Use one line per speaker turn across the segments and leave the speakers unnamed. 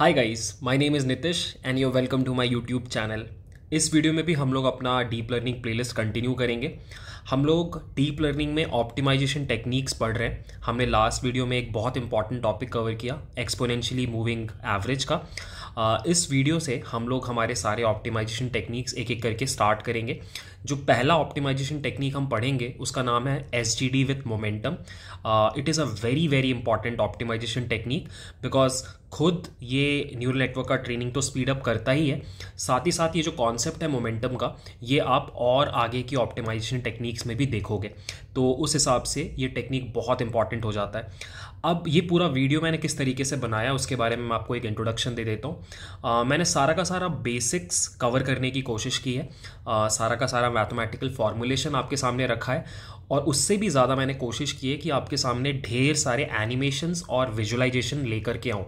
Hi guys my name is Nitish and you welcome to my YouTube channel इस video में भी हम लोग अपना डीप लर्निंग प्लेलिस्ट कंटिन्यू करेंगे हम लोग डीप लर्निंग में ऑप्टिमाइजेशन टेक्निक्स पढ़ रहे हैं हमने लास्ट वीडियो में एक बहुत इंपॉर्टेंट टॉपिक कवर किया एक्सपोनेंशियली मूविंग एवरेज का इस वीडियो से हम लोग हमारे सारे ऑप्टिमाइजेशन टेक्निक्स एक एक करके स्टार्ट करेंगे जो पहला ऑप्टिमाइजेशन टेक्निक हम पढ़ेंगे उसका नाम है S G D with momentum it is a very very important optimisation technique because खुद ये न्यूरल नेटवर्क का ट्रेनिंग तो स्पीड अप करता ही है साथ ही साथ ये जो कॉन्सेप्ट है मोमेंटम का ये आप और आगे की ऑप्टिमाइजेशन टेक्निक्स टेक्निक्स में भी देखोगे तो उस हिसाब से ये टेक्निक बहुत इंपॉर्टेंट हो जाता है अब ये पूरा वीडियो मैंने किस तरीके से बनाया उसके बारे में मैं आपको एक इंट्रोडक्शन दे देता हूँ मैंने सारा का सारा बेसिक्स कवर करने की कोशिश की है आ, सारा का सारा मैथमेटिकल फॉर्मूलेशन आपके सामने रखा है और उससे भी ज़्यादा मैंने कोशिश की है कि आपके सामने ढेर सारे एनिमेशंस और विजुलाइजेशन लेकर के आऊँ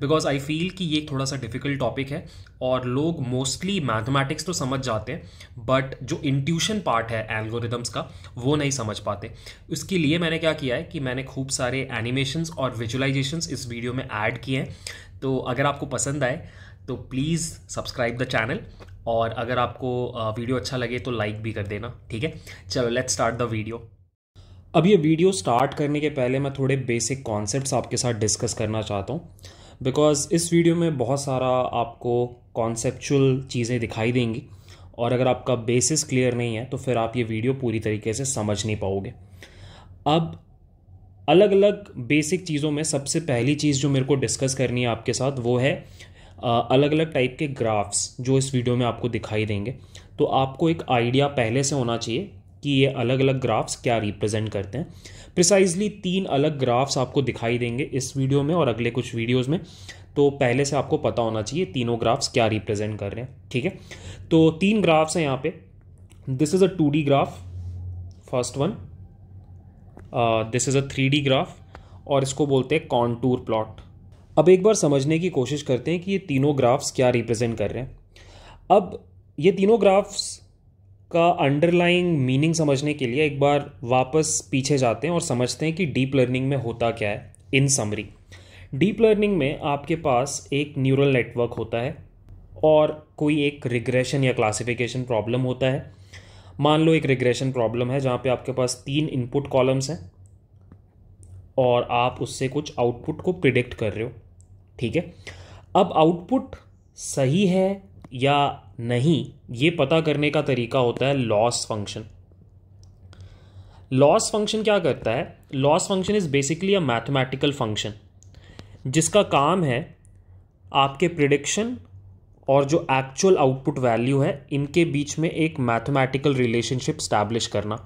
बिकॉज आई फील कि ये थोड़ा सा डिफ़िकल्ट टॉपिक है और लोग मोस्टली मैथमेटिक्स तो समझ जाते हैं बट जो इंट्यूशन पार्ट है एल्गोरिदम्स का वो नहीं समझ पाते उसके लिए मैंने क्या किया है कि मैंने खूब सारे एनिमेशंस और विजुलाइजेशंस इस वीडियो में ऐड किए हैं तो अगर आपको पसंद आए तो प्लीज़ सब्सक्राइब द चैनल और अगर आपको वीडियो अच्छा लगे तो लाइक भी कर देना ठीक है चलो लेट्स स्टार्ट द वीडियो अब ये वीडियो स्टार्ट करने के पहले मैं थोड़े बेसिक कॉन्सेप्ट्स आपके साथ डिस्कस करना चाहता हूँ बिकॉज़ इस वीडियो में बहुत सारा आपको कॉन्सेप्चुअल चीज़ें दिखाई देंगी और अगर आपका बेसिस क्लियर नहीं है तो फिर आप ये वीडियो पूरी तरीके से समझ नहीं पाओगे अब अलग अलग बेसिक चीज़ों में सबसे पहली चीज़ जो मेरे को डिस्कस करनी है आपके साथ वो है अलग अलग टाइप के ग्राफ्स जो इस वीडियो में आपको दिखाई देंगे तो आपको एक आइडिया पहले से होना चाहिए कि ये अलग अलग ग्राफ्स क्या रिप्रेजेंट करते हैं प्रिसाइजली तीन अलग ग्राफ्स आपको दिखाई देंगे इस वीडियो में और अगले कुछ वीडियोस में तो पहले से आपको पता होना चाहिए तीनों ग्राफ्स क्या रिप्रेजेंट कर रहे हैं ठीक है तो तीन ग्राफ्स हैं यहाँ पे this is a two graph first one this is a three graph और इसको बोलते हैं कॉन्टूर प्लॉट अब एक बार समझने की कोशिश करते हैं कि ये तीनों ग्राफ्स क्या रिप्रेजेंट कर रहे हैं अब ये तीनों ग्राफ्स का अंडरलाइंग मीनिंग समझने के लिए एक बार वापस पीछे जाते हैं और समझते हैं कि डीप लर्निंग में होता क्या है इन समरी डीप लर्निंग में आपके पास एक न्यूरल नेटवर्क होता है और कोई एक रिग्रेशन या क्लासिफिकेशन प्रॉब्लम होता है मान लो एक रिग्रेशन प्रॉब्लम है जहाँ पे आपके पास तीन इनपुट कॉलम्स हैं और आप उससे कुछ आउटपुट को प्रिडिक्ट कर रहे हो ठीक है अब आउटपुट सही है या नहीं ये पता करने का तरीका होता है लॉस फंक्शन लॉस फंक्शन क्या करता है loss function is basically a mathematical function जिसका काम है आपके प्रिडिक्शन और जो एक्चुअल आउटपुट वैल्यू है इनके बीच में एक मैथमेटिकल रिलेशनशिप स्टैब्लिश करना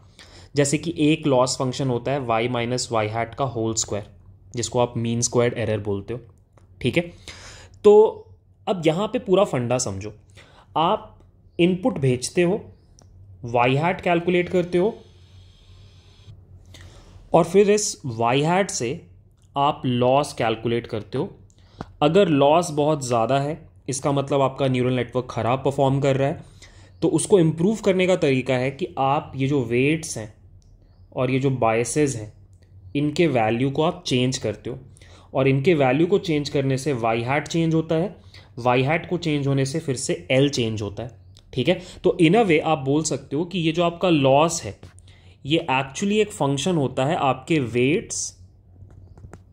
जैसे कि एक लॉस फंक्शन होता है वाई माइनस वाई हैट का होल स्क्वायर जिसको आप मीन स्क्वायर एरर बोलते हो ठीक है तो अब यहाँ पे पूरा फंडा समझो आप इनपुट भेजते हो वाई हैट कैलकुलेट करते हो और फिर इस वाई हैट से आप लॉस कैलकुलेट करते हो अगर लॉस बहुत ज़्यादा है इसका मतलब आपका न्यूरल नेटवर्क ख़राब परफॉर्म कर रहा है तो उसको इम्प्रूव करने का तरीका है कि आप ये जो वेट्स हैं और ये जो बायसेस हैं इनके वैल्यू को आप चेंज करते हो और इनके वैल्यू को चेंज करने से वाई हैट चेंज होता है वाई हैट को चेंज होने से फिर से एल चेंज होता है ठीक है तो इन अ वे आप बोल सकते हो कि ये जो आपका लॉस है ये एक्चुअली एक फंक्शन होता है आपके वेट्स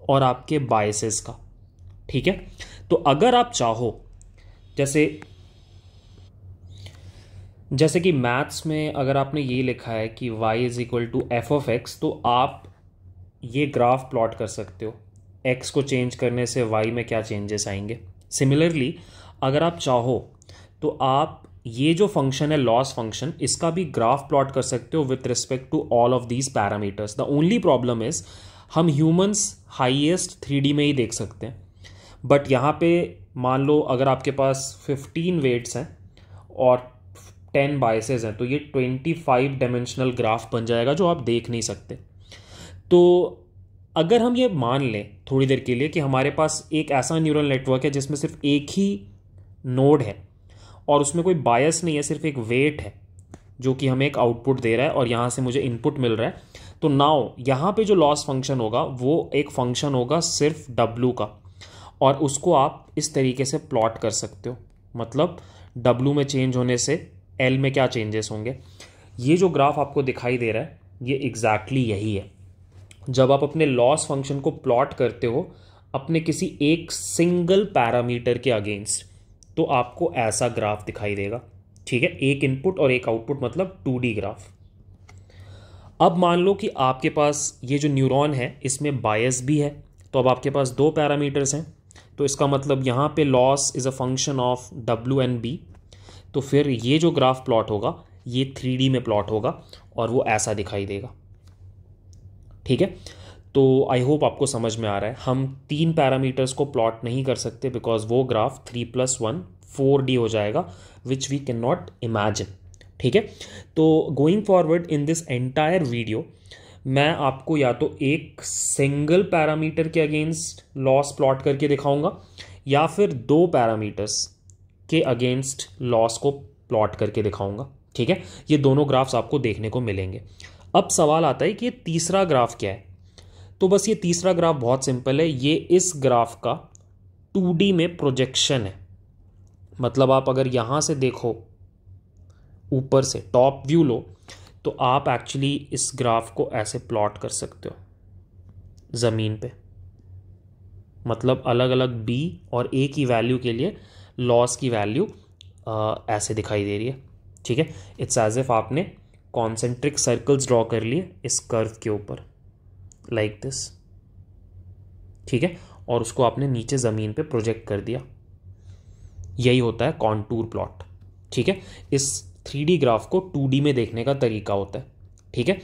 और आपके बायसेस का ठीक है तो अगर आप चाहो जैसे जैसे कि मैथ्स में अगर आपने ये लिखा है कि y is equal to F of X तो आप ये ग्राफ प्लॉट कर सकते हो एक्स को चेंज करने से वाई में क्या चेंजेस आएंगे सिमिलरली अगर आप चाहो तो आप ये जो फंक्शन है लॉस फंक्शन इसका भी ग्राफ प्लॉट कर सकते हो with respect to all of these parameters the only problem is हम ह्यूमंस हाइएस्ट थ्री में ही देख सकते हैं बट यहाँ पे मान लो अगर आपके पास फिफ्टीन वेट्स हैं और टेन बाइसेस हैं तो ये ट्वेंटी फाइव डायमेंशनल ग्राफ बन जाएगा जो आप देख नहीं सकते तो अगर हम ये मान लें थोड़ी देर के लिए कि हमारे पास एक ऐसा न्यूरल नेटवर्क है जिसमें सिर्फ एक ही नोड है और उसमें कोई बायस नहीं है सिर्फ एक वेट है जो कि हमें एक आउटपुट दे रहा है और यहाँ से मुझे इनपुट मिल रहा है तो नाउ यहाँ पे जो लॉस फंक्शन होगा वो एक फंक्शन होगा सिर्फ डब्लू का और उसको आप इस तरीके से प्लॉट कर सकते हो मतलब डब्लू में चेंज होने से एल में क्या चेंजेस होंगे ये जो ग्राफ आपको दिखाई दे रहा है ये एग्जैक्टली exactly यही है जब आप अपने लॉस फंक्शन को प्लॉट करते हो अपने किसी एक सिंगल पैरामीटर के अगेंस्ट तो आपको ऐसा ग्राफ दिखाई देगा ठीक है एक इनपुट और एक आउटपुट मतलब टू ग्राफ अब मान लो कि आपके पास ये जो न्यूरॉन है इसमें बायस भी है तो अब आपके पास दो पैरामीटर्स हैं तो इसका मतलब यहाँ पे loss is a function of W and B तो फिर ये जो ग्राफ प्लॉट होगा ये थ्री में प्लॉट होगा और वो ऐसा दिखाई देगा ठीक है तो आई होप आपको समझ में आ रहा है हम तीन पैरामीटर्स को प्लॉट नहीं कर सकते बिकॉज वो graph three plus one four D हो जाएगा which we can not imagine ठीक है तो going forward in this entire video मैं आपको या तो एक सिंगल पैरामीटर के अगेंस्ट लॉस प्लॉट करके दिखाऊंगा या फिर दो पैरामीटर्स के अगेंस्ट लॉस को प्लॉट करके दिखाऊंगा ठीक है ये दोनों ग्राफ्स आपको देखने को मिलेंगे अब सवाल आता है कि ये तीसरा ग्राफ क्या है तो बस ये तीसरा ग्राफ बहुत सिंपल है ये इस ग्राफ का टू में प्रोजेक्शन है मतलब आप अगर यहाँ से देखो ऊपर से टॉप व्यू लो तो आप एक्चुअली इस ग्राफ को ऐसे प्लॉट कर सकते हो ज़मीन पे मतलब अलग अलग बी और ए की वैल्यू के लिए लॉस की वैल्यू ऐसे दिखाई दे रही है ठीक है इट्स एज इफ आपने कॉन्सेंट्रिक सर्कल्स ड्रॉ कर लिए इस कर्व के ऊपर लाइक दिस ठीक है और उसको आपने नीचे ज़मीन पे प्रोजेक्ट कर दिया यही होता है कॉन्टूर प्लॉट ठीक है इस थ्री ग्राफ को टू में देखने का तरीका होता है ठीक है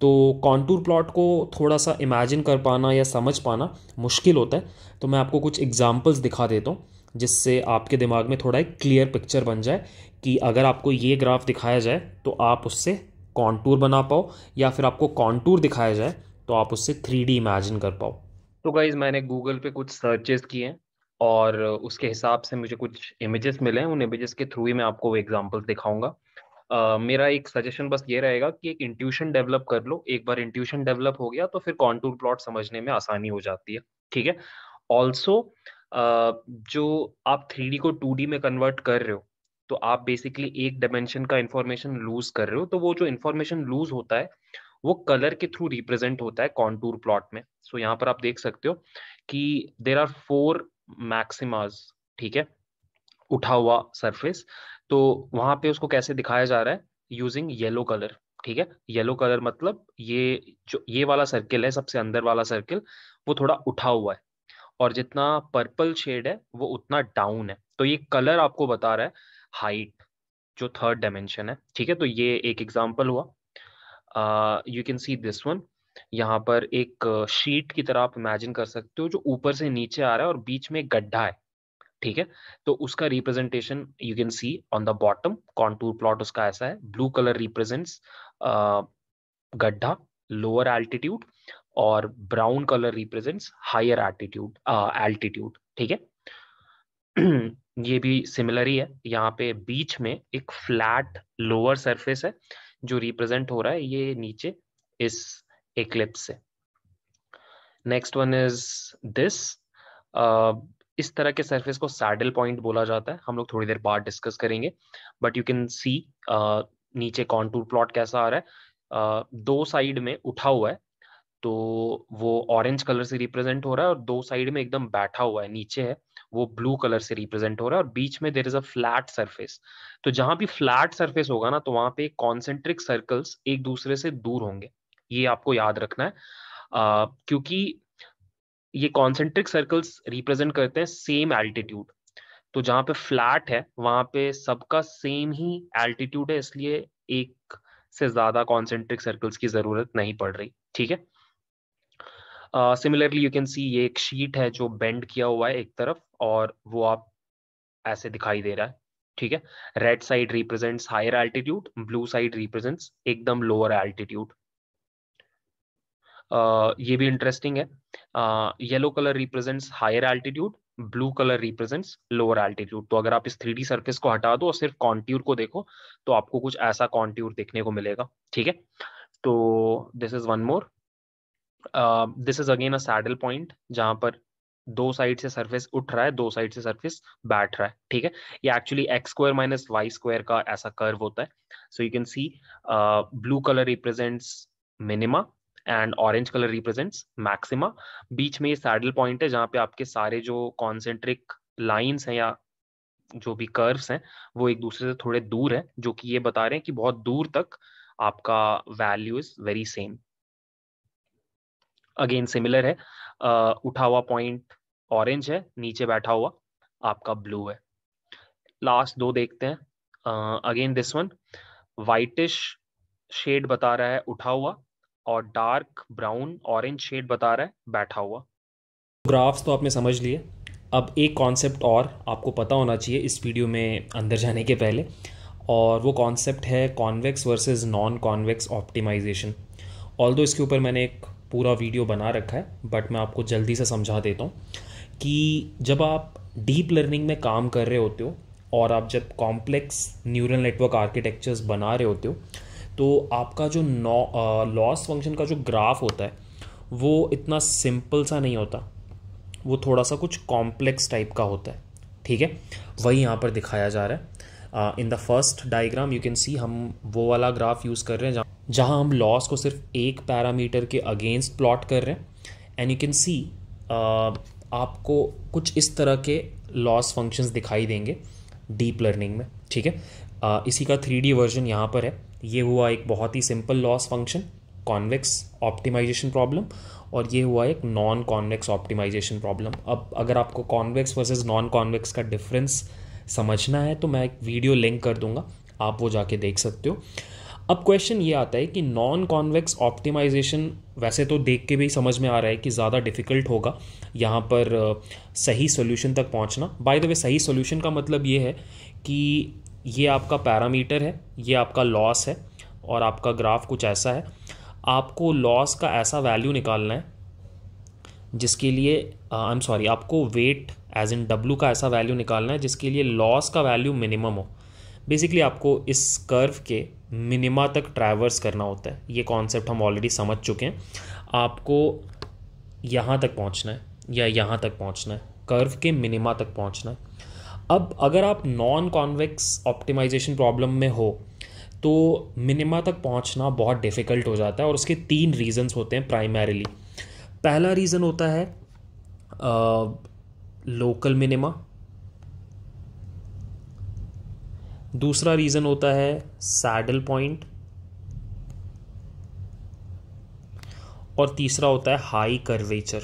तो कॉन्टूर प्लॉट को थोड़ा सा इमेजिन कर पाना या समझ पाना मुश्किल होता है तो मैं आपको कुछ एग्जाम्पल्स दिखा देता हूँ जिससे आपके दिमाग में थोड़ा एक क्लियर पिक्चर बन जाए कि अगर आपको ये ग्राफ दिखाया जाए तो आप उससे कॉन्टूर बना पाओ या फिर आपको कॉन्टूर दिखाया जाए तो आप उससे थ्री डी इमेजिन कर पाओ तो गाइज मैंने गूगल पे कुछ सर्चेस किए हैं और उसके हिसाब से मुझे कुछ इमेजेस मिले हैं उन इमेजेस के थ्रू ही मैं आपको एग्जाम्पल्स दिखाऊंगा Uh, मेरा एक सजेशन बस ये रहेगा कि एक इंट्यूशन डेवलप कर लो एक बार इंट्यूशन डेवलप हो गया तो फिर कॉन्टूर प्लॉट समझने में आसानी हो जाती है ठीक है ऑल्सो uh, जो आप थ्री को टू में कन्वर्ट कर रहे हो तो आप बेसिकली एक डायमेंशन का इंफॉर्मेशन लूज कर रहे हो तो वो जो इंफॉर्मेशन लूज होता है वो कलर के थ्रू रिप्रेजेंट होता है कॉन्टूर प्लॉट में सो so, यहाँ पर आप देख सकते हो कि देर आर फोर मैक्सिमाज ठीक है उठा हुआ सरफेस तो वहां पे उसको कैसे दिखाया जा रहा है यूजिंग येलो कलर ठीक है येलो कलर मतलब ये जो ये वाला सर्किल है सबसे अंदर वाला सर्किल वो थोड़ा उठा हुआ है और जितना पर्पल शेड है वो उतना डाउन है तो ये कलर आपको बता रहा है हाइट जो थर्ड डायमेंशन है ठीक है तो ये एक एग्जाम्पल हुआ you can see this one यहाँ पर एक शीट की तरह आप इमेजिन कर सकते हो जो ऊपर से नीचे आ रहा है और बीच में एक गड्ढा है ठीक है तो उसका representation you can see on the bottom contour plot उसका ऐसा है ब्लू कलर रिप्रेजेंट्स गड्ढा लोअर एल्टीट्यूड और brown colour represents higher altitude altitude ठीक है ये भी सिमिलर ही है यहाँ पे बीच में एक फ्लैट लोअर सरफेस है जो रिप्रेजेंट हो रहा है ये नीचे इस एक्लिप्स से नेक्स्ट वन इज दिस इस तरह के सरफेस को सैडल पॉइंट बोला जाता है हम लोग थोड़ी देर बाद डिस्कस करेंगे बट यू कैन सी नीचे कॉन्टूर प्लॉट कैसा आ रहा है uh, दो साइड में उठा हुआ है तो वो ऑरेंज कलर से रिप्रेजेंट हो रहा है और दो साइड में एकदम बैठा हुआ है नीचे है वो ब्लू कलर से रिप्रेजेंट हो रहा है और बीच में there is a flat surface तो जहां भी फ्लैट सरफेस होगा ना तो वहां पे कॉन्सेंट्रिक सर्कल्स एक दूसरे से दूर होंगे ये आपको याद रखना है आ, क्योंकि ये कॉन्सेंट्रिक सर्कल्स रिप्रेजेंट करते हैं सेम एल्टीट्यूड तो जहां पे फ्लैट है वहां पे सबका सेम ही एल्टीट्यूड है इसलिए एक से ज्यादा कॉन्सेंट्रिक सर्कल्स की जरूरत नहीं पड़ रही ठीक है सिमिलरली यू कैन सी ये एक शीट है जो बेंड किया हुआ है एक तरफ और वो आप ऐसे दिखाई दे रहा है ठीक है red side represents higher altitude blue side represents एकदम लोअर एल्टीट्यूड ये भी इंटरेस्टिंग है yellow colour represents higher altitude blue colour represents lower altitude तो अगर आप इस थ्री सरफेस को हटा दो और सिर्फ कॉन्ट्यूर को देखो तो आपको कुछ ऐसा कॉन्ट्यूर देखने को मिलेगा ठीक है तो this is one more this is again a saddle point जहां पर दो साइड से सरफेस उठ रहा है दो साइड से सरफेस बैठ रहा है ठीक है ये actually X square minus Y square का ऐसा कर्व होता है so you can see blue colour represents minima and orange colour represents maxima बीच में ये सैडल पॉइंट है जहाँ पे आपके सारे जो कॉन्सेंट्रिक लाइन्स हैं या जो भी कर्व्स हैं वो एक दूसरे से थोड़े दूर है जो कि ये बता रहे हैं कि बहुत दूर तक आपका value is very same again similar है uh, उठा हुआ पॉइंट ऑरेंज है नीचे बैठा हुआ आपका ब्लू है लास्ट दो देखते हैं again this one whitish shade बता रहा है उठा हुआ और डार्क ब्राउन ऑरेंज शेड बता रहा है बैठा हुआ ग्राफ्स तो आपने समझ लिए अब एक कॉन्सेप्ट और आपको पता होना चाहिए इस वीडियो में अंदर जाने के पहले और वो कॉन्सेप्ट है convex versus non convex optimisation all इसके ऊपर मैंने एक पूरा वीडियो बना रखा है बट मैं आपको जल्दी से समझा देता हूँ कि जब आप डीप लर्निंग में काम कर रहे होते हो और आप जब कॉम्प्लेक्स न्यूरल नेटवर्क आर्किटेक्चर्स बना रहे होते हो तो आपका जो लॉस फंक्शन का जो ग्राफ होता है वो इतना सिंपल सा नहीं होता वो थोड़ा सा कुछ कॉम्प्लेक्स टाइप का होता है ठीक है वही यहाँ पर दिखाया जा रहा है in the first diagram you can see हम वो वाला ग्राफ यूज़ कर रहे हैं जहां हम लॉस को सिर्फ एक पैरामीटर के अगेंस्ट प्लॉट कर रहे हैं एंड यू कैन सी आपको कुछ इस तरह के लॉस फंक्शंस दिखाई देंगे डीप लर्निंग में ठीक है uh, इसी का थ्री वर्जन यहाँ पर है ये हुआ एक बहुत ही simple loss function convex optimisation problem और ये हुआ एक नॉन कॉन्वेक्स ऑप्टिमाइजेशन प्रॉब्लम अब अगर आपको कॉन्वेक्स वर्सेज नॉन कॉन्वेक्स का डिफरेंस समझना है तो मैं एक वीडियो लिंक कर दूंगा आप वो जाके देख सकते हो अब क्वेश्चन ये आता है कि नॉन कॉन्वेक्स ऑप्टिमाइजेशन वैसे तो देख के भी समझ में आ रहा है कि ज़्यादा डिफिकल्ट होगा यहाँ पर सही सोल्यूशन तक पहुँचना बाय द वे सही सोल्यूशन का मतलब ये है कि ये आपका पैरामीटर है ये आपका लॉस है और आपका ग्राफ कुछ ऐसा है आपको लॉस का ऐसा वैल्यू निकालना है जिसके लिए आई एम सॉरी आपको वेट एज इन डब्लू का ऐसा वैल्यू निकालना है जिसके लिए लॉस का वैल्यू मिनिमम हो बेसिकली आपको इस कर्व के मिनिमा तक ट्रैवर्स करना होता है ये कॉन्सेप्ट हम ऑलरेडी समझ चुके हैं आपको यहाँ तक पहुँचना है या यहाँ तक पहुँचना है कर्व के मिनिमा तक पहुँचना है अब अगर आप नॉन कॉन्वेक्स ऑप्टिमाइजेशन प्रॉब्लम में हो तो मिनिमा तक पहुँचना बहुत डिफ़िकल्ट हो जाता है और उसके तीन रीजंस होते हैं प्राइमरीली पहला रीज़न होता है लोकल मिनिमा दूसरा रीज़न होता है सैडल पॉइंट और तीसरा होता है हाई कर्वेचर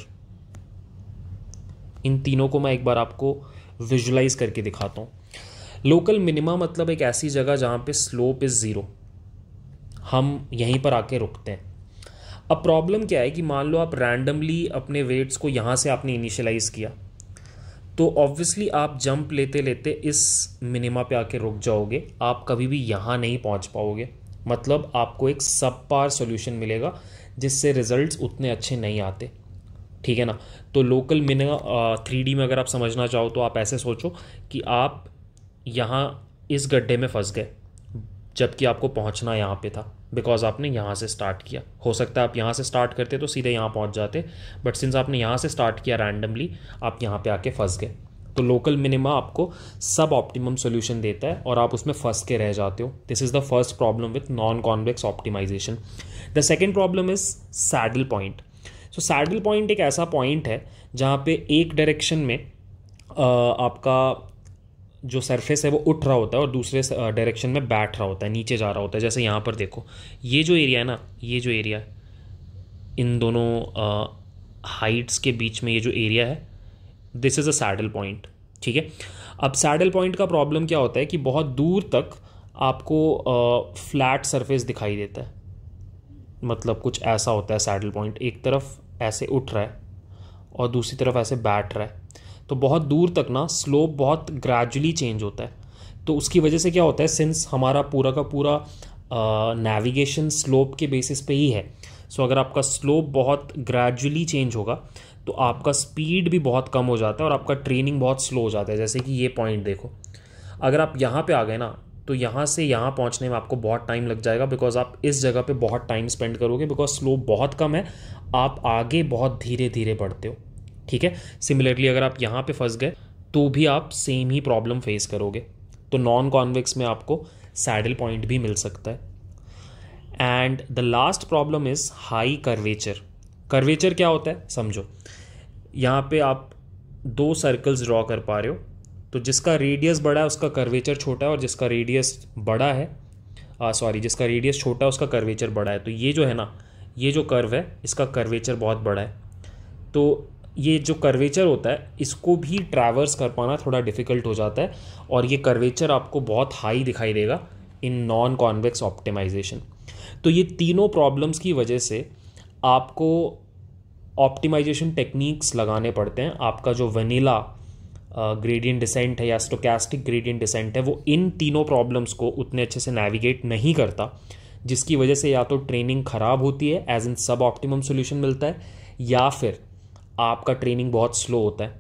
इन तीनों को मैं एक बार आपको विजुलाइज करके दिखाता हूं लोकल मिनिमा मतलब एक ऐसी जगह जहां पे स्लोप इज़ ज़ीरो हम यहीं पर आके रुकते हैं अब प्रॉब्लम क्या है कि मान लो आप रैंडमली अपने वेट्स को यहां से आपने इनिशियलाइज़ किया तो ऑब्वियसली आप जंप लेते लेते इस मिनिमा पे आके रुक जाओगे आप कभी भी यहाँ नहीं पहुँच पाओगे मतलब आपको एक सब पार सोल्यूशन मिलेगा जिससे रिजल्ट्स उतने अच्छे नहीं आते ठीक है ना तो लोकल मिनिमा थ्री डी में अगर आप समझना चाहो तो आप ऐसे सोचो कि आप यहाँ इस गड्ढे में फंस गए जबकि आपको पहुंचना यहाँ पे था बिकॉज आपने यहाँ से स्टार्ट किया हो सकता है आप यहाँ से स्टार्ट करते तो सीधे यहाँ पहुँच जाते बट सिंस आपने यहाँ से स्टार्ट किया रैंडमली आप यहाँ पे आके फंस गए तो लोकल मिनिमा आपको सब ऑप्टिमम सोल्यूशन देता है और आप उसमें फंस के रह जाते हो this is the first problem with non convex optimization the second problem is saddle point so saddle point एक ऐसा पॉइंट है जहाँ पे एक डायरेक्शन में आपका जो सरफेस है वो उठ रहा होता है और दूसरे डायरेक्शन में बैठ रहा होता है नीचे जा रहा होता है जैसे यहाँ पर देखो ये जो एरिया है ना ये जो एरिया है इन दोनों हाइट्स के बीच में ये जो एरिया है this is a saddle point ठीक है अब सैडल पॉइंट का प्रॉब्लम क्या होता है कि बहुत दूर तक आपको फ्लैट सरफेस दिखाई देता है मतलब कुछ ऐसा होता है सैडल पॉइंट एक तरफ ऐसे उठ रहा है और दूसरी तरफ ऐसे बैठ रहा है तो बहुत दूर तक ना स्लोप बहुत ग्रेजुअली चेंज होता है तो उसकी वजह से क्या होता है सिंस हमारा पूरा का पूरा नेविगेशन स्लोप के बेसिस पे ही है सो so, अगर आपका स्लोप बहुत ग्रेजुअली चेंज होगा तो आपका स्पीड भी बहुत कम हो जाता है और आपका ट्रेनिंग बहुत स्लो हो जाता है जैसे कि ये पॉइंट देखो अगर आप यहाँ पे आ गए ना तो यहाँ से यहाँ पहुँचने में आपको बहुत टाइम लग जाएगा बिकॉज आप इस जगह पे बहुत टाइम स्पेंड करोगे बिकॉज स्लोप बहुत कम है आप आगे बहुत धीरे धीरे बढ़ते हो ठीक है सिमिलरली अगर आप यहाँ पे फंस गए तो भी आप सेम ही प्रॉब्लम फेस करोगे तो नॉन कॉन्वेक्स में आपको सैडल पॉइंट भी मिल सकता है and the last problem is high curvature curvature क्या होता है समझो यहाँ पे आप दो सर्कल्स ड्रॉ कर पा रहे हो तो जिसका रेडियस बड़ा है उसका कर्वेचर छोटा है और जिसका रेडियस बड़ा है सॉरी जिसका रेडियस छोटा है उसका कर्वेचर बड़ा है तो ये जो है ना ये जो कर्व है इसका कर्वेचर बहुत बड़ा है तो ये जो कर्वेचर होता है इसको भी ट्रैवर्स कर पाना थोड़ा डिफिकल्ट हो जाता है और ये कर्वेचर आपको बहुत हाई दिखाई देगा इन नॉन कॉन्वेक्स ऑप्टिमाइजेशन तो ये तीनों प्रॉब्लम्स की वजह से आपको ऑप्टिमाइजेशन टेक्निक्स लगाने पड़ते हैं आपका जो वनीला ग्रेडियंट डिसेंट है या स्टोकैस्टिक ग्रेडियंट डिसेंट है वो इन तीनों प्रॉब्लम्स को उतने अच्छे से नेविगेट नहीं करता जिसकी वजह से या तो ट्रेनिंग ख़राब होती है एज इन सब ऑप्टिमम सोल्यूशन मिलता है या फिर आपका ट्रेनिंग बहुत स्लो होता है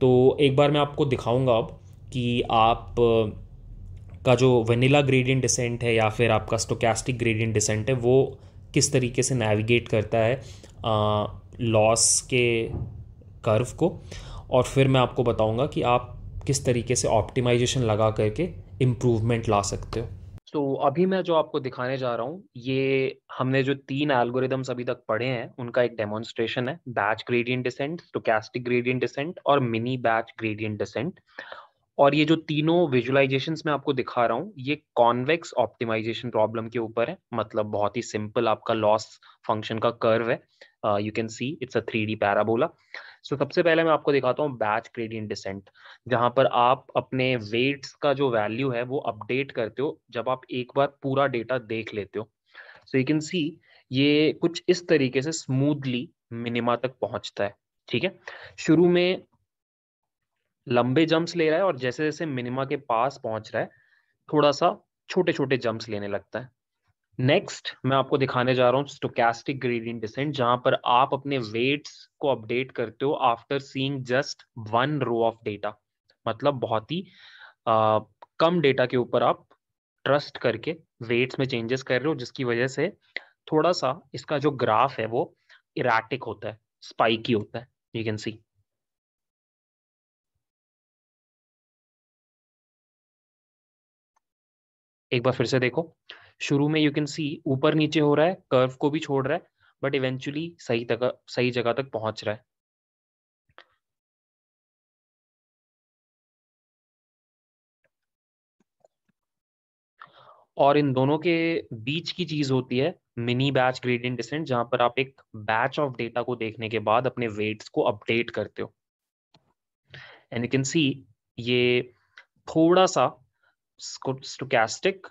तो एक बार मैं आपको दिखाऊंगा अब कि आप का जो वनीला ग्रेडियंट डिसेंट है या फिर आपका स्टोकैस्टिक ग्रेडियंट डिसेंट है वो किस तरीके से नेविगेट करता है लॉस के कर्व को और फिर मैं आपको बताऊंगा कि आप किस तरीके से ऑप्टिमाइजेशन लगा करके इम्प्रूवमेंट ला सकते हो तो अभी मैं जो आपको दिखाने जा रहा हूँ ये हमने जो तीन एल्गोरिदम्स अभी तक पढ़े हैं उनका एक डेमोन्स्ट्रेशन है batch gradient descent stochastic gradient descent और मिनी बैच ग्रेडियंट डिसेंट और ये जो तीनों विजुअलाइजेशन मैं आपको दिखा रहा हूँ ये कॉन्वेक्स ऑप्टिमाइजेशन प्रॉब्लम के ऊपर है मतलब बहुत ही सिंपल आपका लॉस फंक्शन का कर्व है you can see it's a three D parabola so so, सबसे पहले मैं आपको दिखाता हूँ बैच ग्रेडियंट डिसेंट जहां पर आप अपने वेट्स का जो वैल्यू है वो अपडेट करते हो जब आप एक बार पूरा डेटा देख लेते हो सो यू कैन सी ये कुछ इस तरीके से स्मूथली मिनिमा तक पहुंचता है ठीक है शुरू में लंबे जंप्स ले रहा है और जैसे जैसे मिनिमा के पास पहुंच रहा है थोड़ा सा छोटे छोटे जंप्स लेने लगता है नेक्स्ट मैं आपको दिखाने जा रहा हूँ स्टोकैस्टिक ग्रेडियंट डिसेंट जहां पर आप अपने वेट्स को अपडेट करते हो after seeing just one row of data मतलब बहुत ही कम डेटा के ऊपर आप ट्रस्ट करके वेट्स में चेंजेस कर रहे हो जिसकी वजह से थोड़ा सा इसका जो ग्राफ है वो इराटिक होता है स्पाइकी होता है यू कैन सी एक बार फिर से देखो शुरू में यू कैन सी ऊपर नीचे हो रहा है कर्व को भी छोड़ रहा है बट इवेंचुअली सही तक सही जगह तक पहुंच रहा है और इन दोनों के बीच की चीज होती है मिनी बैच ग्रेडियंट डिसेंट जहां पर आप एक बैच ऑफ डेटा को देखने के बाद अपने वेट्स को अपडेट करते हो एंड यू कैन सी ये थोड़ा सा स्टोकैस्टिक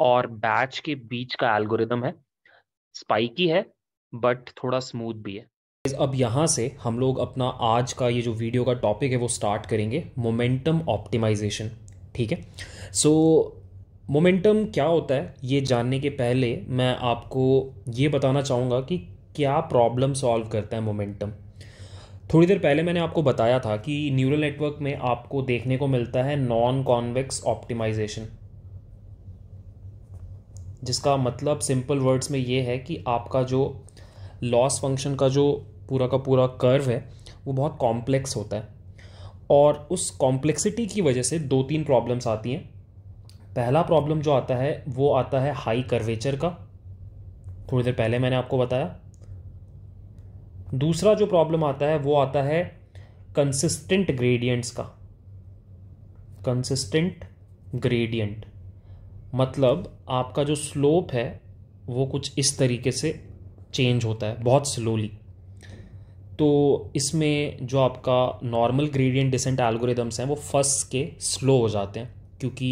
और बैच के बीच का एल्गोरिदम है स्पाइकी है बट थोड़ा स्मूथ भी है अब यहाँ से हम लोग अपना आज का ये जो वीडियो का टॉपिक है वो स्टार्ट करेंगे मोमेंटम ऑप्टिमाइजेशन ठीक है सो मोमेंटम क्या होता है ये जानने के पहले मैं आपको ये बताना चाहूँगा कि क्या प्रॉब्लम सॉल्व करता है मोमेंटम थोड़ी देर पहले मैंने आपको बताया था कि न्यूरल नेटवर्क में आपको देखने को मिलता है नॉन कॉन्वेक्स ऑप्टिमाइजेशन जिसका मतलब सिंपल वर्ड्स में ये है कि आपका जो लॉस फंक्शन का जो पूरा का पूरा कर्व है वो बहुत कॉम्प्लेक्स होता है और उस कॉम्प्लेक्सिटी की वजह से दो तीन प्रॉब्लम्स आती हैं पहला प्रॉब्लम जो आता है वो आता है हाई कर्वेचर का थोड़ी देर पहले मैंने आपको बताया दूसरा जो प्रॉब्लम आता है वो आता है कंसिस्टेंट ग्रेडियंट्स का कंसिस्टेंट ग्रेडियंट मतलब आपका जो स्लोप है वो कुछ इस तरीके से चेंज होता है बहुत स्लोली तो इसमें जो आपका नॉर्मल ग्रेडियंट डिसेंट एल्गोरिदम्स हैं वो फर्स्ट के स्लो हो जाते हैं क्योंकि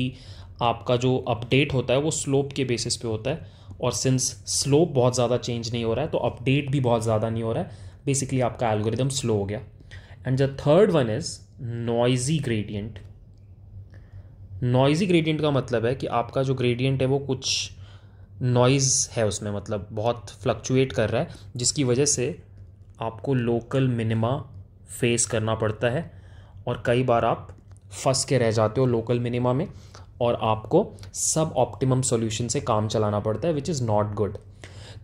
आपका जो अपडेट होता है वो स्लोप के बेसिस पे होता है और सिंस स्लोप बहुत ज़्यादा चेंज नहीं हो रहा है तो अपडेट भी बहुत ज़्यादा नहीं हो रहा है बेसिकली आपका एल्गोरिदम स्लो हो गया and the third one is noisy gradient noisy gradient का मतलब है कि आपका जो ग्रेडियंट है वो कुछ नॉइज़ है उसमें मतलब बहुत फ्लक्चुएट कर रहा है जिसकी वजह से आपको लोकल मिनिमा फेस करना पड़ता है और कई बार आप फंस के रह जाते हो लोकल मिनिमा में और आपको सब ऑप्टिमम सॉल्यूशन से काम चलाना पड़ता है विच इज़ नॉट गुड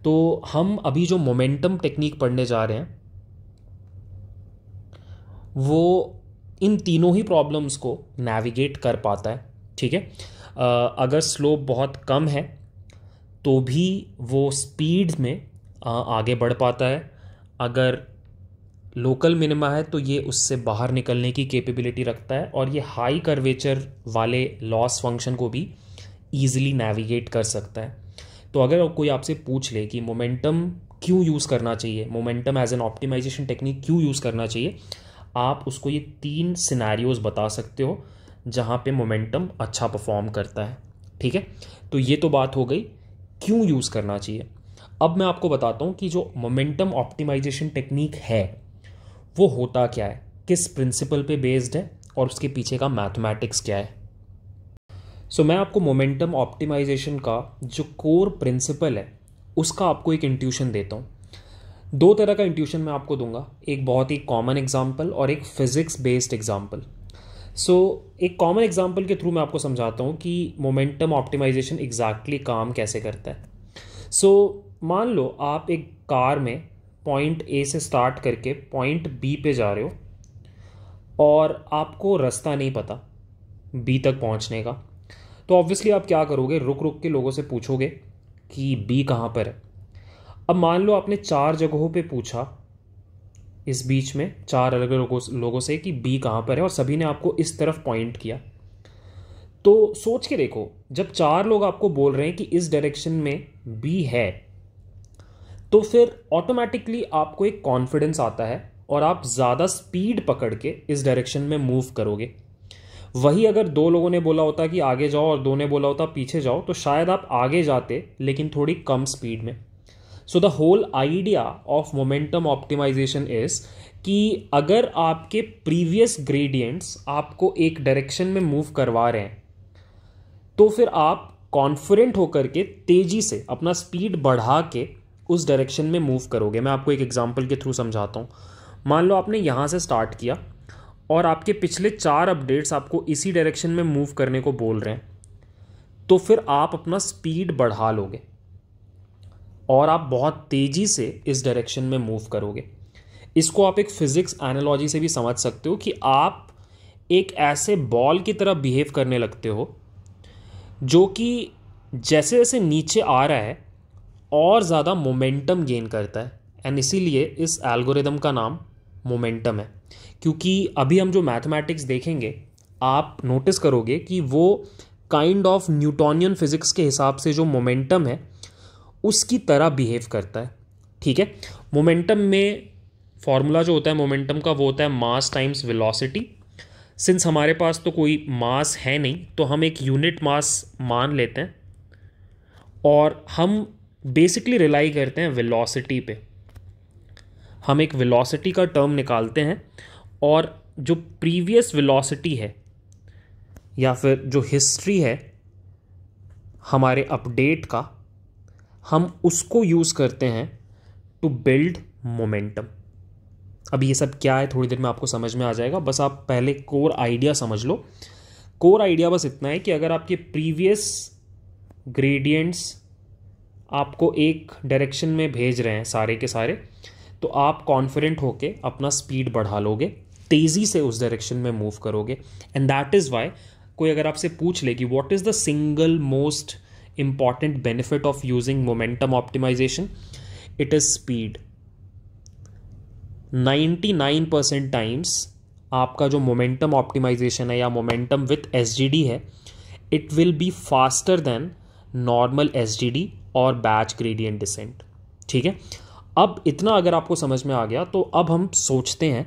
तो हम अभी जो मोमेंटम टेक्निक पढ़ने जा रहे हैं वो इन तीनों ही प्रॉब्लम्स को नेविगेट कर पाता है ठीक है अगर स्लोप बहुत कम है तो भी वो स्पीड में आगे बढ़ पाता है अगर लोकल मिनिमा है तो ये उससे बाहर निकलने की कैपेबिलिटी रखता है और ये हाई कर्वेचर वाले लॉस फंक्शन को भी ईजिली नेविगेट कर सकता है तो अगर कोई आपसे पूछ ले कि मोमेंटम क्यों यूज़ करना चाहिए momentum as an optimization technique क्यों यूज़ करना चाहिए आप उसको ये तीन सिनेरियोज बता सकते हो जहाँ पे मोमेंटम अच्छा परफॉर्म करता है ठीक है तो ये तो बात हो गई क्यों यूज़ करना चाहिए अब मैं आपको बताता हूँ कि जो मोमेंटम ऑप्टिमाइजेशन टेक्निक है वो होता क्या है किस प्रिंसिपल पे बेस्ड है और उसके पीछे का मैथमेटिक्स क्या है सो so, मैं आपको मोमेंटम ऑप्टिमाइजेशन का जो कोर प्रिंसिपल है उसका आपको एक इंट्यूशन देता हूँ दो तरह का इंट्यूशन मैं आपको दूंगा एक बहुत ही कॉमन एग्जाम्पल और एक physics based example so so, एक कॉमन एग्जाम्पल के थ्रू मैं आपको समझाता हूँ कि मोमेंटम ऑप्टिमाइजेशन एग्जैक्टली काम कैसे करता है सो so, मान लो आप एक कार में पॉइंट ए से स्टार्ट करके पॉइंट बी पे जा रहे हो और आपको रास्ता नहीं पता बी तक पहुँचने का तो ऑब्वियसली आप क्या करोगे रुक रुक के लोगों से पूछोगे कि बी कहाँ पर है अब मान लो आपने चार जगहों पे पूछा इस बीच में चार अलग अलग लोगों लोगों से कि बी कहाँ पर है और सभी ने आपको इस तरफ पॉइंट किया तो सोच के देखो जब चार लोग आपको बोल रहे हैं कि इस डायरेक्शन में बी है तो फिर ऑटोमेटिकली आपको एक कॉन्फिडेंस आता है और आप ज़्यादा स्पीड पकड़ के इस डायरेक्शन में मूव करोगे वही अगर दो लोगों ने बोला होता कि आगे जाओ और दो ने बोला होता पीछे जाओ तो शायद आप आगे जाते लेकिन थोड़ी कम स्पीड में so the whole idea of momentum optimization is कि अगर आपके प्रीवियस ग्रेडियंट्स आपको एक डायरेक्शन में मूव करवा रहे हैं तो फिर आप कॉन्फिडेंट होकर के तेजी से अपना स्पीड बढ़ा के उस डायरेक्शन में मूव करोगे मैं आपको एक एग्जाम्पल के थ्रू समझाता हूँ मान लो आपने यहाँ से स्टार्ट किया और आपके पिछले चार अपडेट्स आपको इसी डायरेक्शन में मूव करने को बोल रहे हैं तो फिर आप अपना स्पीड बढ़ा लोगे और आप बहुत तेज़ी से इस डायरेक्शन में मूव करोगे इसको आप एक फिज़िक्स एनालॉजी से भी समझ सकते हो कि आप एक ऐसे बॉल की तरह बिहेव करने लगते हो जो कि जैसे जैसे नीचे आ रहा है और ज़्यादा मोमेंटम गेन करता है एंड इसीलिए इस एल्गोरिदम का नाम मोमेंटम है क्योंकि अभी हम जो मैथमेटिक्स देखेंगे आप नोटिस करोगे कि वो काइंड ऑफ न्यूटोनियन फिज़िक्स के हिसाब से जो मोमेंटम है उसकी तरह बिहेव करता है ठीक है मोमेंटम में फॉर्मूला जो होता है मोमेंटम का वो होता है मास टाइम्स वेलोसिटी सिंस हमारे पास तो कोई मास है नहीं तो हम एक यूनिट मास मान लेते हैं और हम बेसिकली रिलाई करते हैं वेलोसिटी पे हम एक वेलोसिटी का टर्म निकालते हैं और जो प्रीवियस वेलोसिटी है या फिर जो हिस्ट्री है हमारे अपडेट का हम उसको यूज़ करते हैं टू बिल्ड मोमेंटम अब ये सब क्या है थोड़ी देर में आपको समझ में आ जाएगा बस आप पहले कोर आइडिया समझ लो कोर आइडिया बस इतना है कि अगर आपके प्रीवियस ग्रेडियंट्स आपको एक डायरेक्शन में भेज रहे हैं सारे के सारे तो आप कॉन्फिडेंट होके अपना स्पीड बढ़ा लोगे तेज़ी से उस डायरेक्शन में मूव करोगे एंड दैट इज़ वाई कोई अगर आपसे पूछ ले कि what is the single most important benefit of using momentum optimization it is speed 99 percent times आपका जो मोमेंटम ऑप्टिमाइजेशन है या मोमेंटम विथ एस है it will be faster than normal S और बैच ग्रेडियंट डिसेंट ठीक है अब इतना अगर आपको समझ में आ गया तो अब हम सोचते हैं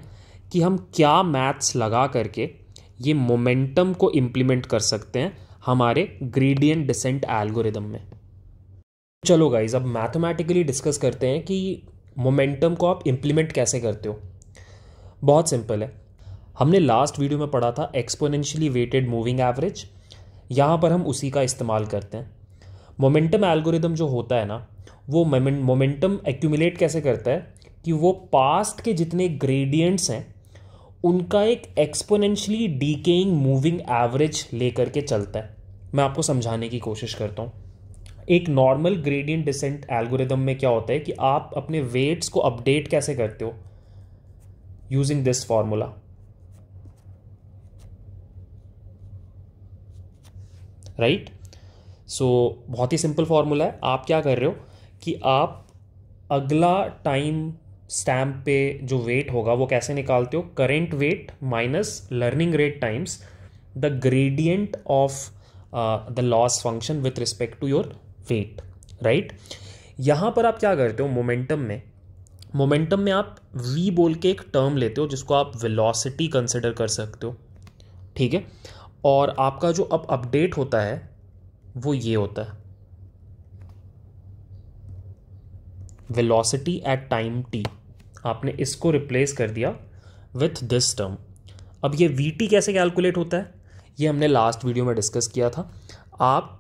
कि हम क्या मैथ्स लगा करके ये मोमेंटम को इम्प्लीमेंट कर सकते हैं हमारे ग्रेडियंट डिसेंट एल्गोरिदम में चलो गाइज अब मैथमेटिकली डिस्कस करते हैं कि मोमेंटम को आप इम्प्लीमेंट कैसे करते हो बहुत सिंपल है हमने लास्ट वीडियो में पढ़ा था एक्सपोनेंशियली वेटेड मूविंग एवरेज यहाँ पर हम उसी का इस्तेमाल करते हैं मोमेंटम एल्गोरिदम जो होता है ना वो मोमेंटम एक्यूमुलेट कैसे करता है कि वो पास्ट के जितने ग्रेडियंट्स हैं उनका एक एक्सपोनेंशली डीकेइंग मूविंग एवरेज लेकर के चलता है मैं आपको समझाने की कोशिश करता हूँ एक नॉर्मल ग्रेडियंट डिसेंट एल्गोरिदम में क्या होता है कि आप अपने वेट्स को अपडेट कैसे करते हो यूजिंग दिस फॉर्मूला राइट सो बहुत ही सिंपल फॉर्मूला है आप क्या कर रहे हो कि आप अगला टाइम स्टैम्प पे जो वेट होगा वो कैसे निकालते हो current weight minus learning rate times the gradient of the loss function with respect to your weight right यहाँ पर आप क्या करते हो मोमेंटम में मोमेंटम में आप v बोल के एक टर्म लेते हो जिसको आप वेलोसिटी कंसिडर कर सकते हो ठीक है और आपका जो अब अपडेट होता है वो ये होता है वेलोसिटी एट टाइम टी आपने इसको रिप्लेस कर दिया विथ दिस टर्म अब ये वी कैसे कैलकुलेट होता है ये हमने लास्ट वीडियो में डिस्कस किया था आप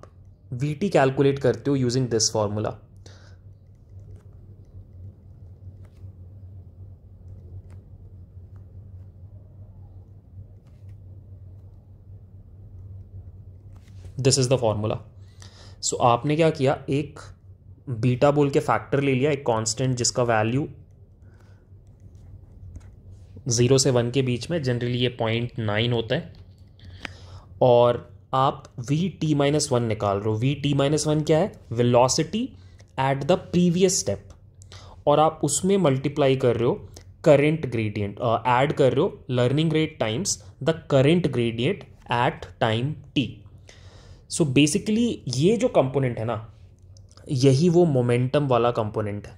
वी कैलकुलेट करते हो using this formula this is the formula so आपने क्या किया एक बीटा बोल के फैक्टर ले लिया एक कांस्टेंट जिसका वैल्यू ज़ीरो से वन के बीच में जनरली ये पॉइंट नाइन होता है और आप वी टी माइनस वन निकाल रहे हो वी टी माइनस वन क्या है velocity at the previous step और आप उसमें मल्टीप्लाई कर रहे हो करेंट ग्रेडियंट ऐड कर रहे हो learning rate times the current gradient at time T so basically ये जो कंपोनेंट है ना यही वो मोमेंटम वाला कंपोनेंट है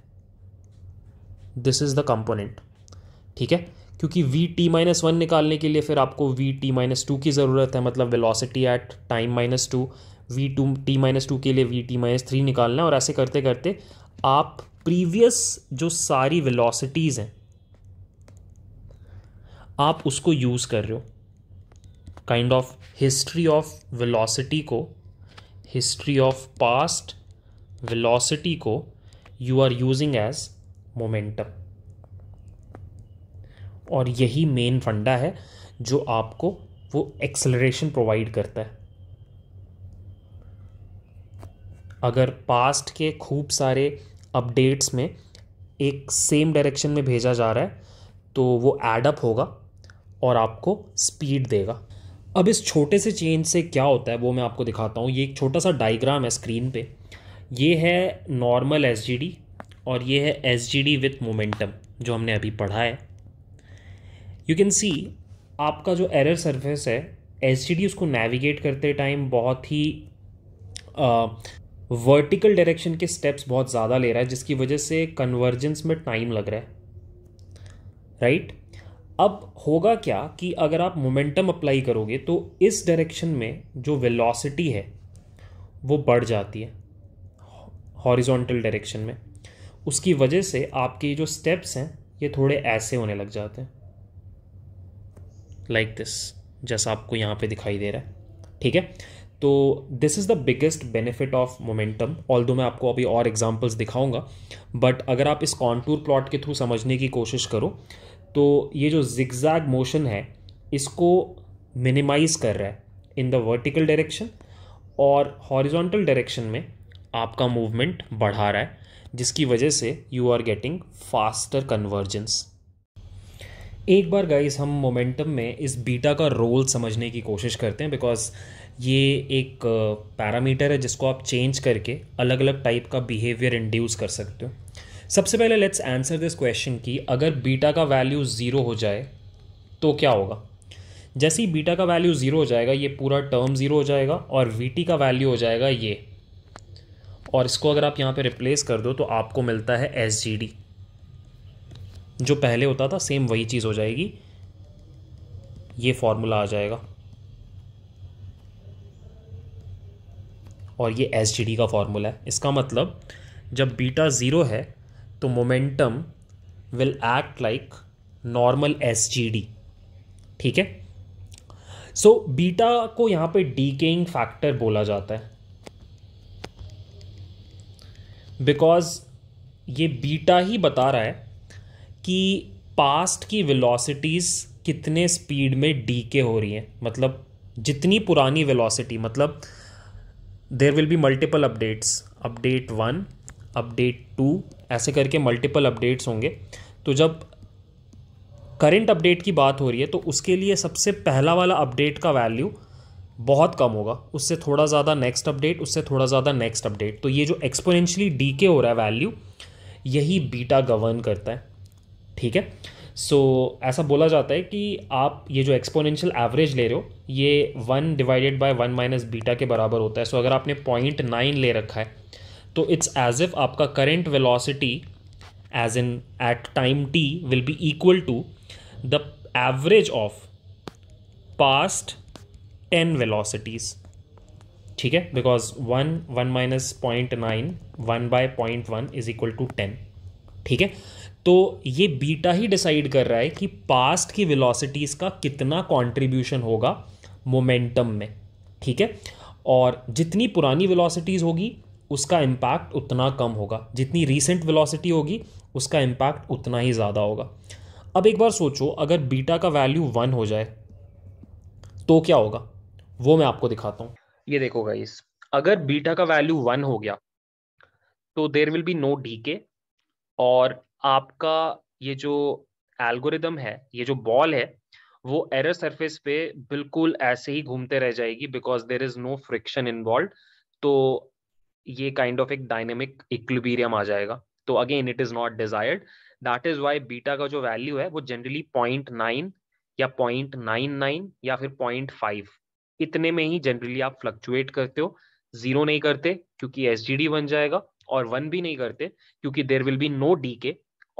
दिस इज़ द कंपोनेंट ठीक है क्योंकि वी टी माइनस वन निकालने के लिए फिर आपको वी टी माइनस टू की ज़रूरत है मतलब velocity at time minus two V two T minus two के लिए वी टी माइनस थ्री निकालना है और ऐसे करते करते आप प्रीवियस जो सारी वेलोसिटीज़ हैं आप उसको यूज़ कर रहे हो kind of history of velocity को हिस्ट्री ऑफ पास्ट वेलोसिटी को you are using as momentum और यही मेन फंडा है जो आपको वो एक्सेलरेशन प्रोवाइड करता है अगर पास्ट के खूब सारे अपडेट्स में एक सेम डायरेक्शन में भेजा जा रहा है तो वो एडअप होगा और आपको स्पीड देगा अब इस छोटे से चेंज से क्या होता है वो मैं आपको दिखाता हूँ ये एक छोटा सा डायग्राम है स्क्रीन पे ये है नॉर्मल एस और ये है एस विथ मोमेंटम जो हमने अभी पढ़ा है यू कैन सी आपका जो एरर सरफेस है एस उसको नेविगेट करते टाइम बहुत ही वर्टिकल डायरेक्शन के स्टेप्स बहुत ज़्यादा ले रहा है जिसकी वजह से कन्वर्जेंस में टाइम लग रहा है राइट right? अब होगा क्या कि अगर आप मोमेंटम अप्लाई करोगे तो इस डायरेक्शन में जो वेलोसिटी है वो बढ़ जाती है हॉरिजॉन्टल डायरेक्शन में उसकी वजह से आपके जो स्टेप्स हैं ये थोड़े ऐसे होने लग जाते हैं लाइक दिस जैसा आपको यहाँ पे दिखाई दे रहा है ठीक है तो this is the biggest benefit of momentum although मैं आपको अभी और एग्जाम्पल्स दिखाऊंगा बट अगर आप इस कॉन्टूर प्लॉट के थ्रू समझने की कोशिश करो तो ये जो जिग्जैग मोशन है इसको मिनिमाइज कर रहा है इन द वर्टिकल डायरेक्शन और हॉरिजॉन्टल डायरेक्शन में आपका मूवमेंट बढ़ा रहा है जिसकी वजह से you are getting faster convergence एक बार गाइस हम मोमेंटम में इस बीटा का रोल समझने की कोशिश करते हैं बिकॉज ये एक पैरामीटर uh, है जिसको आप चेंज करके अलग अलग टाइप का बिहेवियर इंड्यूस कर सकते हो सबसे पहले लेट्स आंसर दिस क्वेश्चन की अगर बीटा का वैल्यू ज़ीरो हो जाए तो क्या होगा जैसे ही बीटा का वैल्यू ज़ीरो हो जाएगा ये पूरा टर्म ज़ीरो हो जाएगा और वी का वैल्यू हो जाएगा ये और इसको अगर आप यहाँ पे रिप्लेस कर दो तो आपको मिलता है एस जी डी जो पहले होता था सेम वही चीज़ हो जाएगी ये फॉर्मूला आ जाएगा और ये एस जी डी का फॉर्मूला है इसका मतलब जब बीटा ज़ीरो है तो momentum will act like normal S G D ठीक है सो so, बीटा को यहाँ पे डीकेइंग फैक्टर बोला जाता है बिकॉज ये बीटा ही बता रहा है कि पास्ट की वेलोसिटीज़ कितने स्पीड में डीके हो रही हैं मतलब जितनी पुरानी वेलोसिटी मतलब there will be multiple updates update one update two ऐसे करके मल्टीपल अपडेट्स होंगे तो जब करंट अपडेट की बात हो रही है तो उसके लिए सबसे पहला वाला अपडेट का वैल्यू बहुत कम होगा उससे थोड़ा ज़्यादा नेक्स्ट अपडेट उससे थोड़ा ज़्यादा नेक्स्ट अपडेट तो ये जो एक्सपोनेंशियली डीके हो रहा है वैल्यू यही बीटा गवर्न करता है ठीक है सो so, ऐसा बोला जाता है कि आप ये जो एक्सपोनेंशियल एवरेज ले रहे हो ये one divided by one minus beta के बराबर होता है सो so, अगर आपने पॉइंट नाइन ले रखा है तो इट्स एज इफ आपका current velocity as in at time T will be equal to the average of past ten velocities ठीक है because one one minus point nine one by point one is equal to ten ठीक है तो ये beta ही decide कर रहा है कि पास्ट की वेलोसिटीज़ का कितना कंट्रीब्यूशन होगा मोमेंटम में ठीक है और जितनी पुरानी वेलोसिटीज़ होगी उसका इम्पैक्ट उतना कम होगा जितनी रीसेंट वेलोसिटी होगी उसका इम्पैक्ट उतना ही ज़्यादा होगा अब एक बार सोचो अगर बीटा का वैल्यू वन हो जाए तो क्या होगा वो मैं आपको दिखाता हूँ ये देखो गाइस अगर बीटा का वैल्यू वन हो गया तो there will be no D K और आपका ये जो एल्गोरिदम है ये जो बॉल है वो एरर सरफेस पे बिल्कुल ऐसे ही घूमते रह जाएगी because there is no friction involve तो ये काइंड ऑफ एक डायनेमिक इक्लिबीरियम आ जाएगा तो again it is not desired that is why beta का जो वैल्यू है वो जनरली पॉइंट नाइन या पॉइंट नाइन नाइन या फिर पॉइंट फाइव इतने में ही जनरली आप फ्लक्चुएट करते हो जीरो नहीं करते क्योंकि एस बन जाएगा और वन भी नहीं करते क्योंकि there will be no D K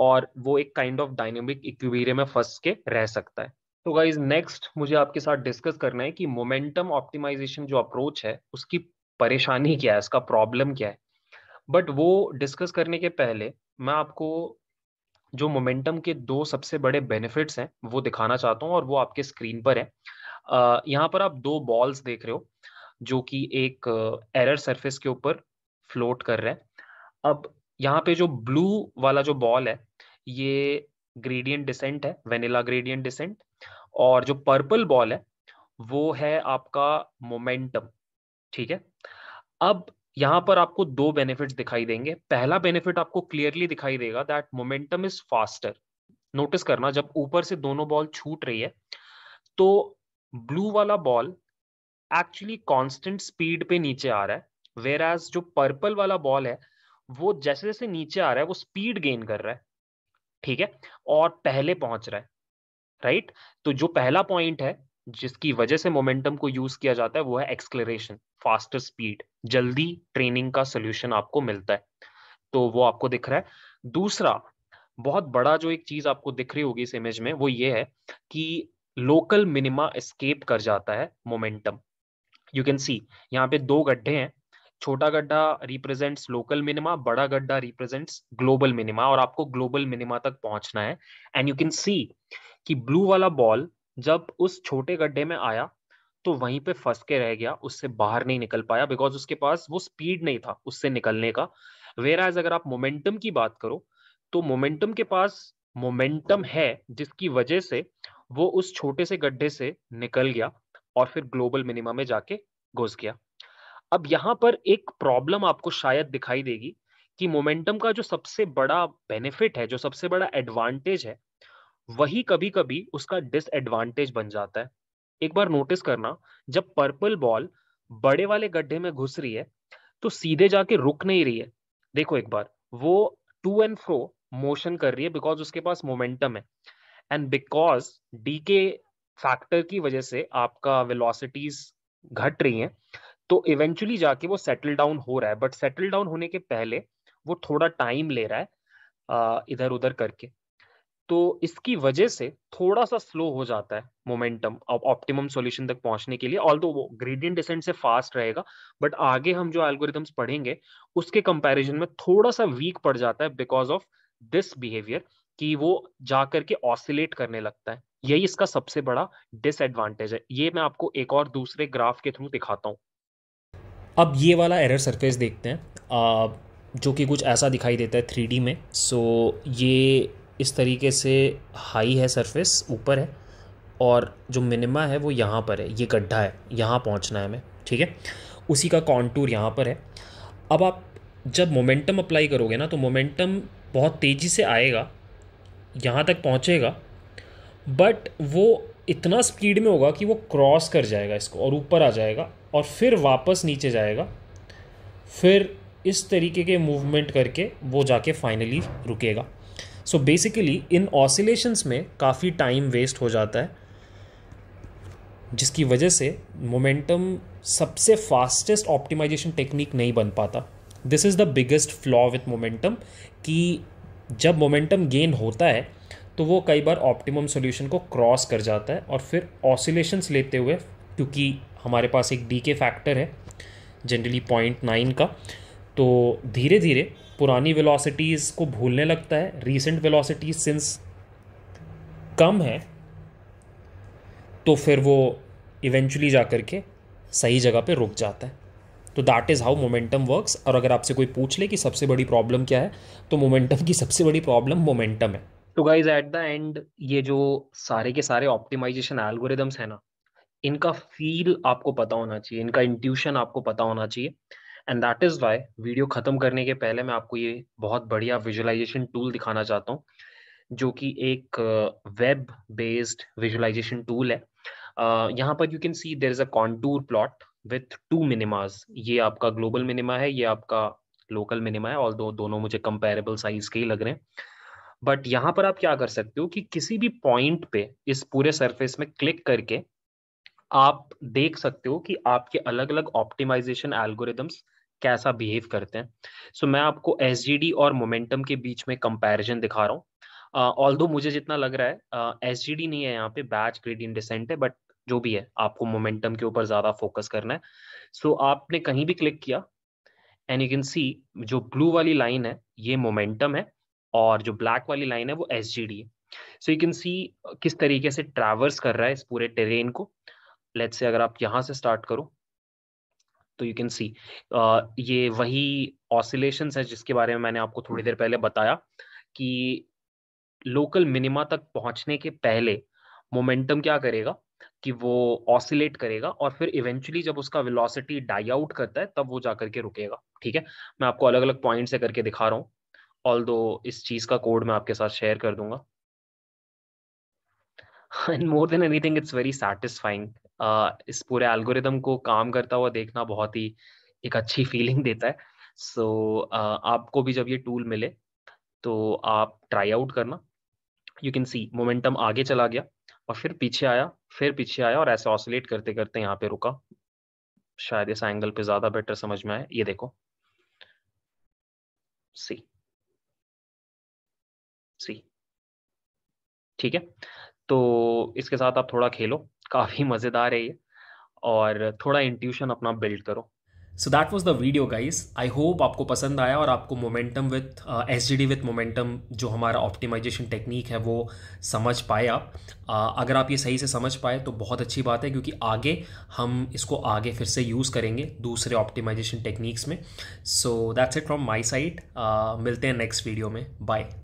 और वो एक काइंड ऑफ डायनेमिक इक्वेरियम में फंस के रह सकता है तो गाइज नेक्स्ट मुझे आपके साथ डिस्कस करना है कि मोमेंटम ऑप्टिमाइजेशन जो अप्रोच है उसकी परेशानी क्या है उसका प्रॉब्लम क्या है बट वो डिस्कस करने के पहले मैं आपको जो मोमेंटम के दो सबसे बड़े बेनिफिट्स हैं वो दिखाना चाहता हूँ और वो आपके स्क्रीन पर है यहाँ पर आप दो बॉल्स देख रहे हो जो कि एक एरर सरफेस के ऊपर फ्लोट कर रहे हैं अब यहाँ पे जो ब्लू वाला जो बॉल है ये ग्रेडियंट डिसेंट है वेनिला ग्रेडियंट डिसेंट और जो पर्पल बॉल है वो है आपका मोमेंटम ठीक है अब यहां पर आपको दो बेनिफिट्स दिखाई देंगे पहला बेनिफिट आपको क्लियरली दिखाई देगा that momentum is faster notice करना जब ऊपर से दोनों बॉल छूट रही है तो ब्लू वाला बॉल एक्चुअली कांस्टेंट स्पीड पे नीचे आ रहा है वेर एज जो पर्पल वाला बॉल है वो जैसे जैसे नीचे आ रहा है वो स्पीड गेन कर रहा है ठीक है और पहले पहुंच रहा है राइट तो जो पहला पॉइंट है जिसकी वजह से मोमेंटम को यूज किया जाता है वो है एक्सक्लेरेशन फास्टर स्पीड जल्दी ट्रेनिंग का सोल्यूशन आपको मिलता है तो वो आपको दिख रहा है दूसरा बहुत बड़ा जो एक चीज आपको दिख रही होगी इस इमेज में वो ये है कि लोकल मिनिमा एस्केप कर जाता है मोमेंटम यू कैन सी यहाँ पे दो गड्ढे हैं छोटा गड्ढा रिप्रेजेंट्स लोकल मिनिमा बड़ा गड्ढा रिप्रेजेंट्स ग्लोबल मिनिमा और आपको ग्लोबल मिनिमा तक पहुंचना है एंड यू कैन सी कि ब्लू वाला बॉल जब उस छोटे गड्ढे में आया तो वहीं पे फंस के रह गया उससे बाहर नहीं निकल पाया बिकॉज उसके पास वो स्पीड नहीं था उससे निकलने का वेर एज अगर आप मोमेंटम की बात करो तो मोमेंटम के पास मोमेंटम है जिसकी वजह से वो उस छोटे से गड्ढे से निकल गया और फिर ग्लोबल मिनिमा में जाके घुस गया अब यहाँ पर एक प्रॉब्लम आपको शायद दिखाई देगी कि मोमेंटम का जो सबसे बड़ा बेनिफिट है जो सबसे बड़ा एडवांटेज है वही कभी कभी उसका डिसएडवांटेज बन जाता है एक बार नोटिस करना जब पर्पल बॉल बड़े वाले गड्ढे में घुस रही है तो सीधे जाके रुक नहीं रही है देखो एक बार वो टू एंड फ्रो मोशन कर रही है बिकॉज उसके पास मोमेंटम है and because D K factor की वजह से आपका वेलोसिटीज घट रही हैं तो इवेंचुअली जाके वो सेटल डाउन हो रहा है बट सेटल डाउन होने के पहले वो थोड़ा टाइम ले रहा है इधर उधर करके तो इसकी वजह से थोड़ा सा स्लो हो जाता है मोमेंटम ऑप्टिमम सॉल्यूशन तक पहुंचने के लिए ऑल तो वो ग्रेडियंट डिसेंट से फास्ट रहेगा बट आगे हम जो एल्गोरिथम्स पढ़ेंगे उसके कंपैरिजन में थोड़ा सा वीक पड़ जाता है बिकॉज ऑफ दिस बिहेवियर कि वो जा करके ऑसिलेट करने लगता है यही इसका सबसे बड़ा डिसएडवांटेज है ये मैं आपको एक और दूसरे ग्राफ के थ्रू दिखाता हूँ अब ये वाला एरर सरफेस देखते हैं आ, जो कि कुछ ऐसा दिखाई देता है थ्री में सो so, ये इस तरीके से हाई है सरफेस ऊपर है और जो मिनिमा है वो यहाँ पर है ये गड्ढा है यहाँ पहुँचना है हमें ठीक है उसी का कॉन्टूर यहाँ पर है अब आप जब मोमेंटम अप्लाई करोगे ना तो मोमेंटम बहुत तेज़ी से आएगा यहाँ तक पहुँचेगा बट वो इतना स्पीड में होगा कि वो क्रॉस कर जाएगा इसको और ऊपर आ जाएगा और फिर वापस नीचे जाएगा फिर इस तरीके के मूवमेंट करके वो जाके फाइनली रुकेगा सो बेसिकली इन ऑसिलेशंस में काफ़ी टाइम वेस्ट हो जाता है जिसकी वजह से मोमेंटम सबसे फास्टेस्ट ऑप्टिमाइजेशन टेक्निक नहीं बन पाता this is the biggest flaw with momentum कि जब मोमेंटम गेन होता है तो वो कई बार ऑप्टिमम सोल्यूशन को क्रॉस कर जाता है और फिर ऑसिलेशंस लेते हुए क्योंकि हमारे पास एक डी के फैक्टर है जनरली पॉइंट नाइन का तो धीरे धीरे पुरानी वेलोसिटीज़ को भूलने लगता है रीसेंट वेलोसिटीज सिंस कम है तो फिर वो इवेंचुअली जा कर के सही जगह पे रुक जाता है तो that is how momentum works और अगर आपसे कोई पूछ ले कि सबसे बड़ी प्रॉब्लम क्या है तो मोमेंटम की सबसे बड़ी प्रॉब्लम मोमेंटम है तो गाइज एट द एंड ये जो सारे के सारे ऑप्टिमाइजेशन एल्गोरिदम्स है ना इनका फील आपको पता होना चाहिए इनका इंट्यूशन आपको पता होना चाहिए and that is why video खत्म करने के पहले मैं आपको ये बहुत बढ़िया विजुअलाइजेशन टूल दिखाना चाहता हूँ जो कि एक वेब बेस्ड विजुअलाइजेशन टूल है uh, यहाँ पर you can see there is a contour plot with two minima ये आपका ग्लोबल मिनिमा है ये आपका लोकल मिनिमा है और दो दोनों मुझे कंपेरेबल साइज के ही लग रहे हैं बट यहाँ पर आप क्या कर सकते हो कि किसी भी पॉइंट पे इस पूरे सरफेस में क्लिक करके आप देख सकते हो कि आपके अलग अलग ऑप्टिमाइजेशन एल्गोरिदम्स कैसा बिहेव करते हैं सो so, मैं आपको एस और मोमेंटम के बीच में कंपैरिजन दिखा रहा हूँ ऑल uh, मुझे जितना लग रहा है एस uh, नहीं है यहाँ पे बैच ग्रेडियंट डिसेंट है बट जो भी है आपको मोमेंटम के ऊपर ज़्यादा फोकस करना है सो so, आपने कहीं भी क्लिक किया एंड यू कैन सी जो ब्लू वाली लाइन है ये मोमेंटम है और जो ब्लैक वाली लाइन है वो एस जी डी है सो यू कैन सी किस तरीके से ट्रैवर्स कर रहा है इस पूरे टेरेन को लेट्स से अगर आप यहाँ से स्टार्ट करो तो यू कैन सी ये वही ऑसिलेशन है जिसके बारे में मैंने आपको थोड़ी देर पहले बताया कि लोकल मिनिमा तक पहुंचने के पहले मोमेंटम क्या करेगा कि वो ऑसिलेट करेगा और फिर इवेंचुअली जब उसका वेलोसिटी डाई आउट करता है तब वो जाकर के रुकेगा ठीक है मैं आपको अलग अलग पॉइंट से करके दिखा रहा हूँ ऑल दो इस चीज़ का कोड मैं आपके साथ शेयर कर दूंगा and more than anything it's very satisfying इस पूरे एल्गोरिदम को काम करता हुआ देखना बहुत ही एक अच्छी फीलिंग देता है सो so, uh, आपको भी जब ये टूल मिले तो आप ट्राई आउट करना यू कैन सी मोमेंटम आगे चला गया और फिर पीछे आया फिर पीछे आया और ऐसे ऑसोलेट करते करते यहाँ पे रुका शायद इस एंगल पे ज़्यादा बेटर समझ में आए ये देखो सी सी ठीक है तो इसके साथ आप थोड़ा खेलो काफ़ी मज़ेदार है ये और थोड़ा इंट्यूशन अपना बिल्ड करो so that was the video guys I hope आपको पसंद आया और आपको momentum with S G D with momentum जो हमारा ऑप्टिमाइजेशन टेक्निक है वो समझ पाए आप uh, अगर आप ये सही से समझ पाए तो बहुत अच्छी बात है क्योंकि आगे हम इसको आगे फिर से यूज़ करेंगे दूसरे ऑप्टिमाइजेशन टेक्निक्स में so that's it from my side मिलते हैं नेक्स्ट वीडियो में बाय